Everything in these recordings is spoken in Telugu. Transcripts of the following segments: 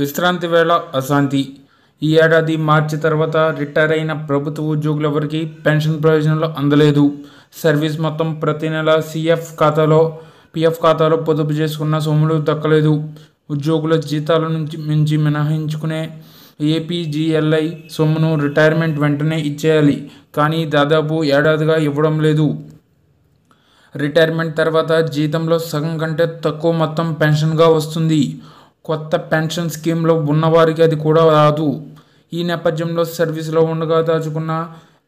విశ్రాంతి వేళ అశాంతి ఈ ఏడాది మార్చి తర్వాత రిటైర్ అయిన ప్రభుత్వ ఉద్యోగులెవరికి పెన్షన్ ప్రయోజనాలు అందలేదు సర్వీస్ మొత్తం ప్రతి నెల సిఎఫ్ ఖాతాలో పిఎఫ్ ఖాతాలో పొదుపు చేసుకున్న సొమ్ములు దక్కలేదు ఉద్యోగుల జీతాల నుంచి మించి మినహాయించుకునే ఏపీజీఎల్ఐ సొమ్మును రిటైర్మెంట్ వెంటనే ఇచ్చేయాలి కానీ దాదాపు ఏడాదిగా ఇవ్వడం లేదు రిటైర్మెంట్ తర్వాత జీతంలో సగం కంటే తక్కువ మొత్తం పెన్షన్గా వస్తుంది కొత్త పెన్షన్ స్కీమ్లో ఉన్నవారికి అది కూడా రాదు ఈ నేపథ్యంలో సర్వీస్లో ఉండగా దాచుకున్న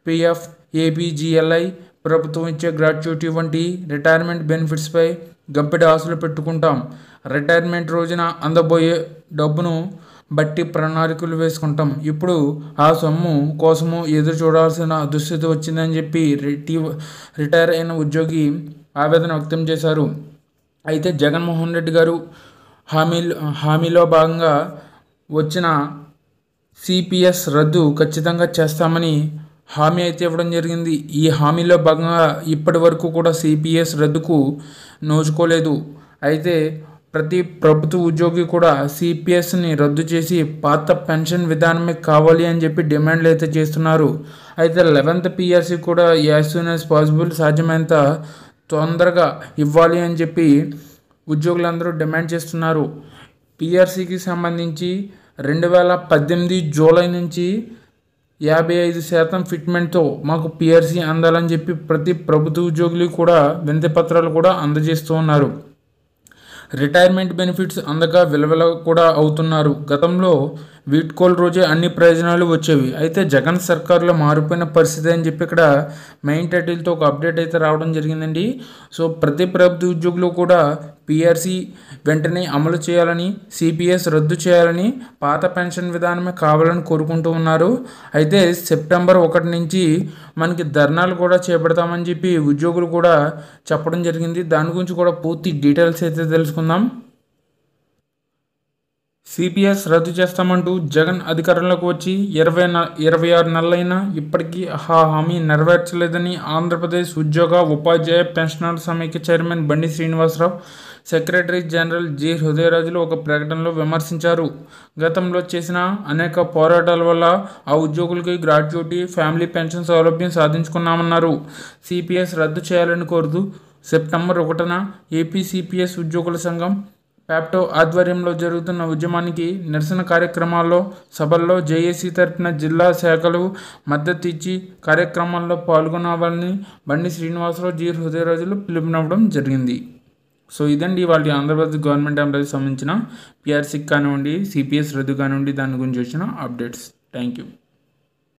పిఎఫ్ ఏపీజీఎల్ఐ ప్రభుత్వం ఇచ్చే గ్రాట్యుటీ వంటి రిటైర్మెంట్ బెనిఫిట్స్పై గంపిడి ఆశలు పెట్టుకుంటాం రిటైర్మెంట్ రోజున అందబోయే డబ్బును బట్టి ప్రణాళికలు వేసుకుంటాం ఇప్పుడు ఆ సొమ్ము కోసము ఎదురు చూడాల్సిన దుస్థితి వచ్చిందని చెప్పి రిటీ రిటైర్ అయిన ఉద్యోగి ఆవేదన వ్యక్తం చేశారు అయితే జగన్మోహన్ రెడ్డి గారు హామీలు హామీలో భాగంగా వచ్చిన సిపిఎస్ రద్దు ఖచ్చితంగా చేస్తామని హామీ అయితే ఇవ్వడం జరిగింది ఈ హామీలో భాగంగా ఇప్పటి వరకు కూడా సిపిఎస్ రద్దుకు నోచుకోలేదు అయితే ప్రతి ప్రభుత్వ ఉద్యోగి కూడా సిపిఎస్ని రద్దు చేసి పాత పెన్షన్ విధానమే కావాలి అని చెప్పి డిమాండ్లు అయితే చేస్తున్నారు అయితే లెవెన్త్ పిఎస్సి కూడా యాజ్ సూన్ యాజ్ పాసిబుల్ సాధ్యమైనంత తొందరగా ఇవ్వాలి అని చెప్పి ఉద్యోగులందరూ డిమాండ్ చేస్తున్నారు పిఆర్సీకి సంబంధించి రెండు వేల పద్దెనిమిది జూలై నుంచి యాభై ఐదు శాతం ఫిట్మెంట్తో మాకు పిఆర్సీ అందాలని చెప్పి ప్రతి ప్రభుత్వ ఉద్యోగులు కూడా వినతి పత్రాలు కూడా అందజేస్తూ ఉన్నారు రిటైర్మెంట్ బెనిఫిట్స్ అందక విలువల కూడా అవుతున్నారు గతంలో వీట్కోల్ రోజే అన్ని ప్రయోజనాలు వచ్చేవి అయితే జగన్ సర్కార్లో మారిపోయిన పరిస్థితి అని చెప్పి ఇక్కడ మెయిన్ టైటిల్తో ఒక అప్డేట్ అయితే రావడం జరిగిందండి సో ప్రతి ప్రభుత్వ ఉద్యోగులు కూడా పిఆర్సీ వెంటనే అమలు చేయాలని సిపిఎస్ రద్దు చేయాలని పాత పెన్షన్ విధానమే కావాలని కోరుకుంటూ ఉన్నారు అయితే సెప్టెంబర్ ఒకటి నుంచి మనకి ధర్నాలు కూడా చేపడతామని చెప్పి ఉద్యోగులు కూడా చెప్పడం జరిగింది దాని గురించి కూడా పూర్తి డీటెయిల్స్ అయితే తెలుసుకుందాం సిపిఎస్ రద్దు చేస్తామంటూ జగన్ అధికారంలోకి వచ్చి ఇరవై ఇరవై ఆరు నెలలైనా ఇప్పటికీ ఆ హామీ నెరవేర్చలేదని ఆంధ్రప్రదేశ్ ఉద్యోగ ఉపాధ్యాయ పెన్షనర్ సమైక్య chairman Bandi Srinivasarao secretary general G Hrudayarajulu ఒక ప్రకటనలో విమర్శించారు గతంలో చేసిన అనేక పోరాటాల వల్ల ఆ ఉద్యోగులకి గ్రాడ్యుటీ ఫ్యామిలీ పెన్షన్ సౌలభ్యం సాధించుకున్నామన్నారు సిపిఎస్ రద్దు చేయాలని కోరుతూ సెప్టెంబర్ ఒకటిన ఏపీ సిపిఎస్ ఉద్యోగుల సంఘం ప్యాప్టో ఆధ్వర్యంలో జరుగుతున్న ఉద్యమానికి నిరసన కార్యక్రమాల్లో సభల్లో జేఏసీ తరపున జిల్లా శాఖలు మద్దతు ఇచ్చి కార్యక్రమాల్లో పాల్గొనవాలని బండి శ్రీనివాసరావు జీ హృదయరాజులు పిలుపునవ్వడం జరిగింది సో ఇదండి వాళ్ళు ఆంధ్రప్రదేశ్ గవర్నమెంట్ ఎంప్లాయీకి సంబంధించిన పిఆర్సీకి కానివ్వండి సిపిఎస్ రద్దు కానివ్వండి దాని గురించి వచ్చిన అప్డేట్స్ థ్యాంక్ యూ